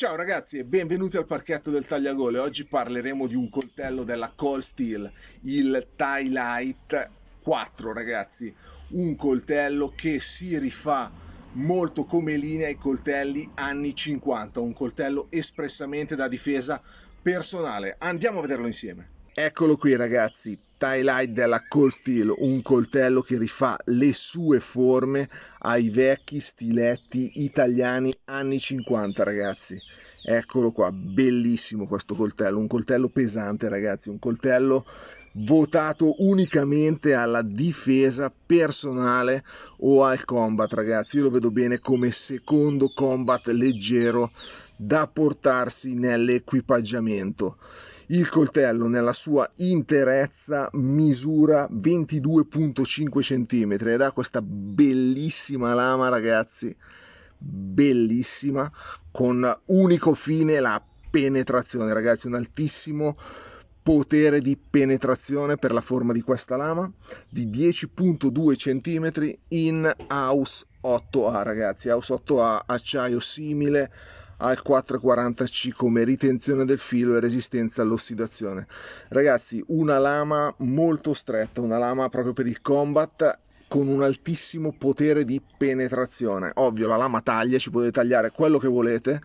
Ciao ragazzi e benvenuti al parchetto del tagliagole. Oggi parleremo di un coltello della Call Steel, il Tie Light 4, ragazzi. Un coltello che si rifà molto come linea ai coltelli anni 50, un coltello espressamente da difesa personale. Andiamo a vederlo insieme. Eccolo qui ragazzi, tie della Cold Steel, un coltello che rifà le sue forme ai vecchi stiletti italiani anni 50 ragazzi. Eccolo qua, bellissimo questo coltello, un coltello pesante ragazzi, un coltello votato unicamente alla difesa personale o al combat ragazzi io lo vedo bene come secondo combat leggero da portarsi nell'equipaggiamento il coltello nella sua interezza misura 22.5 cm ed ha questa bellissima lama ragazzi, bellissima, con unico fine la penetrazione ragazzi, un altissimo potere di penetrazione per la forma di questa lama di 10.2 cm in house 8A ragazzi, house 8A acciaio simile al 440C come ritenzione del filo e resistenza all'ossidazione. Ragazzi, una lama molto stretta, una lama proprio per il combat con un altissimo potere di penetrazione. Ovvio, la lama taglia, ci potete tagliare quello che volete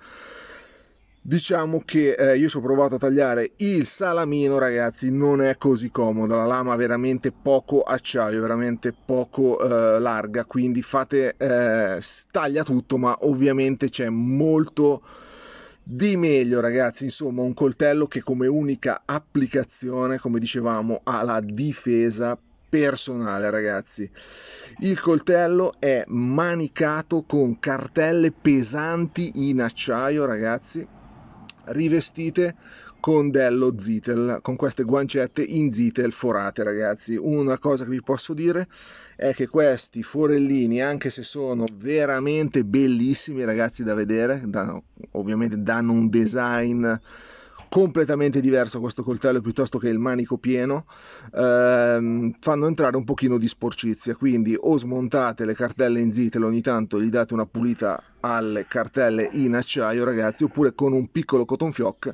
Diciamo che eh, io ci ho provato a tagliare il salamino, ragazzi, non è così comodo, la lama è veramente poco acciaio, veramente poco eh, larga, quindi fate eh, taglia tutto, ma ovviamente c'è molto di meglio, ragazzi, insomma, un coltello che come unica applicazione, come dicevamo, ha la difesa personale, ragazzi. Il coltello è manicato con cartelle pesanti in acciaio, ragazzi rivestite con dello zitel, con queste guancette in zitel forate ragazzi. Una cosa che vi posso dire è che questi forellini, anche se sono veramente bellissimi ragazzi da vedere, danno, ovviamente danno un design completamente diverso questo coltello piuttosto che il manico pieno, ehm, fanno entrare un pochino di sporcizia, quindi o smontate le cartelle in zitel ogni tanto gli date una pulita alle cartelle in acciaio ragazzi, oppure con un piccolo cotton fioc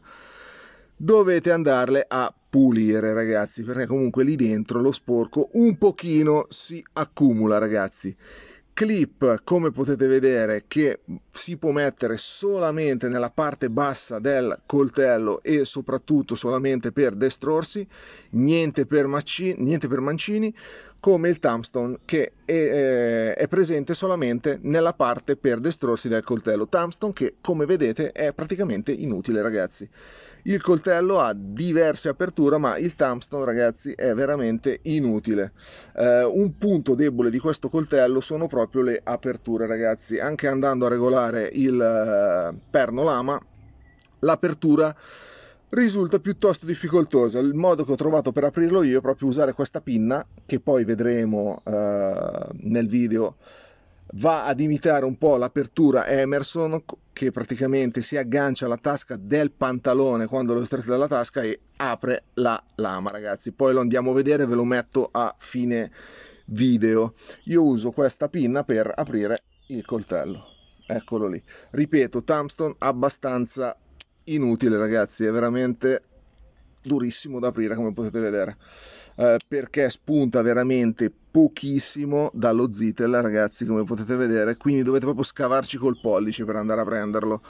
dovete andarle a pulire ragazzi perché comunque lì dentro lo sporco un pochino si accumula ragazzi clip come potete vedere che si può mettere solamente nella parte bassa del coltello e soprattutto solamente per destrorsi niente per, mancini, niente per mancini come il Thumbstone che è, eh, è, presente solamente nella parte per destrorsi dal coltello. Thumbstone che come vedete è praticamente inutile ragazzi. Il coltello ha diverse aperture ma il Thumbstone ragazzi è veramente inutile. Eh, un punto debole di questo coltello sono proprio le aperture ragazzi. Anche andando a regolare il eh, perno lama l'apertura risulta piuttosto difficoltoso. Il modo che ho trovato per aprirlo io è proprio usare questa pinna, che poi vedremo eh, nel video, va ad imitare un po' l'apertura Emerson, che praticamente si aggancia alla tasca del pantalone quando lo strette dalla tasca e apre la lama, ragazzi. Poi lo andiamo a vedere, ve lo metto a fine video. Io uso questa pinna per aprire il coltello. Eccolo lì. Ripeto, Tamston abbastanza inutile ragazzi, è veramente durissimo da aprire come potete vedere. Eh, perché spunta veramente pochissimo dallo zitel ragazzi come potete vedere quindi dovete proprio scavarci col pollice per andare a prenderlo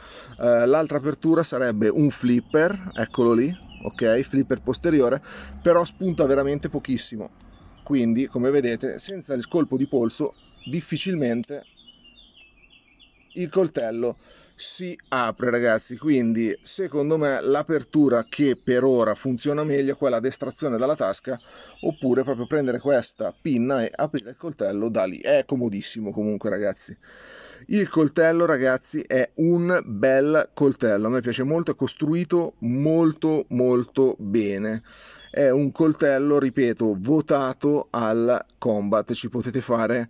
eh, l'altra apertura sarebbe un flipper eccolo lì ok flipper posteriore però spunta veramente pochissimo quindi come vedete senza il colpo di polso difficilmente il coltello si apre ragazzi quindi secondo me l'apertura che per ora funziona meglio è quella d'estrazione dalla tasca oppure proprio prendere questa pinna e aprire il coltello da lì è comodissimo comunque ragazzi il coltello ragazzi è un bel coltello, a me piace molto, è costruito molto molto bene. È un coltello, ripeto, votato al combat, ci potete fare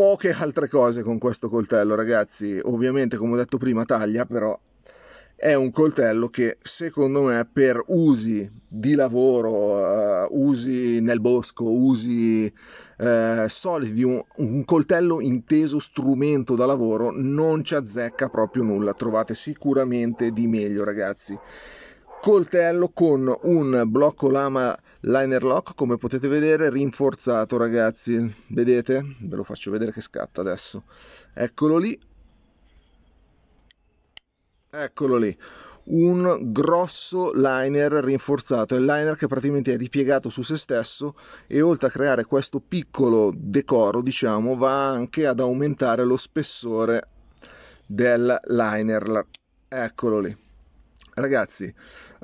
poche altre cose con questo coltello, ragazzi. Ovviamente, come ho detto prima, taglia, però è un coltello che secondo me per usi di lavoro, uh, usi nel bosco, usi uh, eh, solidi, un, un, coltello inteso strumento da lavoro non ci azzecca proprio nulla, trovate sicuramente di meglio ragazzi coltello con un blocco lama liner lock come potete vedere rinforzato ragazzi vedete ve lo faccio vedere che scatta adesso eccolo lì eccolo lì un grosso liner rinforzato, è il liner che praticamente è ripiegato su se stesso e oltre a creare questo piccolo decoro, diciamo, va anche ad aumentare lo spessore del liner. Eccolo lì. Ragazzi,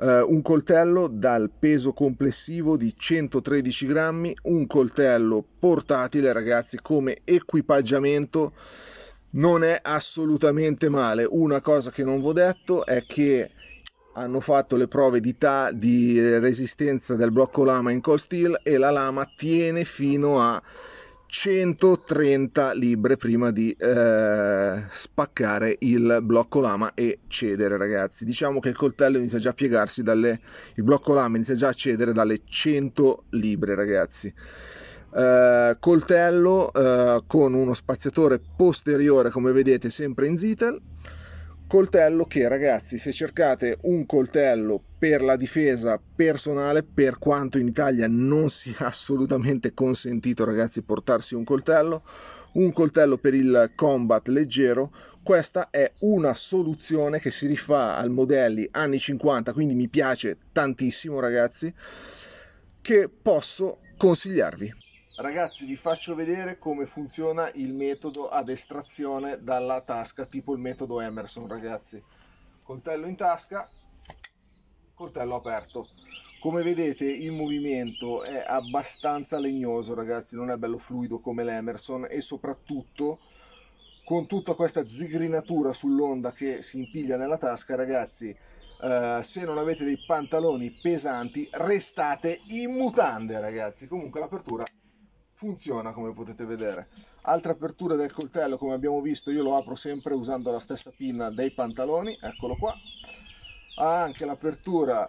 eh, un coltello dal peso complessivo di 113 grammi, un coltello portatile, ragazzi, come equipaggiamento non è assolutamente male. Una cosa che non vi ho detto è che hanno fatto le prove di, ta- di resistenza del blocco lama in cold steel e la lama tiene fino a 130 libre prima di eh, spaccare il blocco lama e cedere ragazzi diciamo che il coltello inizia già a piegarsi dalle il blocco lama inizia già a cedere dalle 100 libre ragazzi eh, coltello eh, con uno spaziatore posteriore come vedete sempre in zitel coltello che ragazzi se cercate un coltello per la difesa personale per quanto in Italia non sia assolutamente consentito ragazzi portarsi un coltello un coltello per il combat leggero questa è una soluzione che si rifà al modelli anni 50 quindi mi piace tantissimo ragazzi che posso consigliarvi ragazzi vi faccio vedere come funziona il metodo ad estrazione dalla tasca tipo il metodo Emerson ragazzi coltello in tasca coltello aperto come vedete il movimento è abbastanza legnoso ragazzi non è bello fluido come l'Emerson e soprattutto con tutta questa zigrinatura sull'onda che si impiglia nella tasca ragazzi Uh, se non avete dei pantaloni pesanti restate in mutande ragazzi comunque l'apertura funziona come potete vedere altra apertura del coltello come abbiamo visto io lo apro sempre usando la stessa pinna dei pantaloni eccolo qua ha anche l'apertura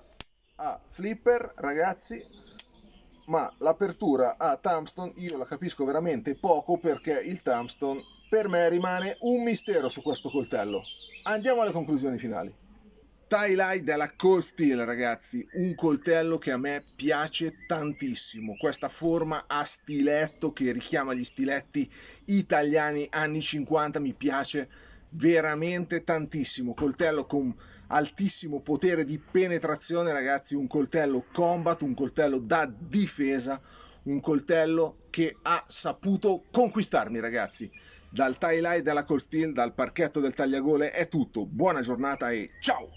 a flipper ragazzi ma l'apertura a Thumbstone io la capisco veramente poco perché il Thumbstone per me rimane un mistero su questo coltello andiamo alle conclusioni finali Tie della Cold Steel, ragazzi, un coltello che a me piace tantissimo. Questa forma a stiletto che richiama gli stiletti italiani anni 50 mi piace veramente tantissimo. Coltello con altissimo potere di penetrazione, ragazzi, un coltello combat, un coltello da difesa, un coltello che ha saputo conquistarmi, ragazzi. Dal tie della Cold Steel, dal parchetto del tagliagole è tutto. Buona giornata e ciao!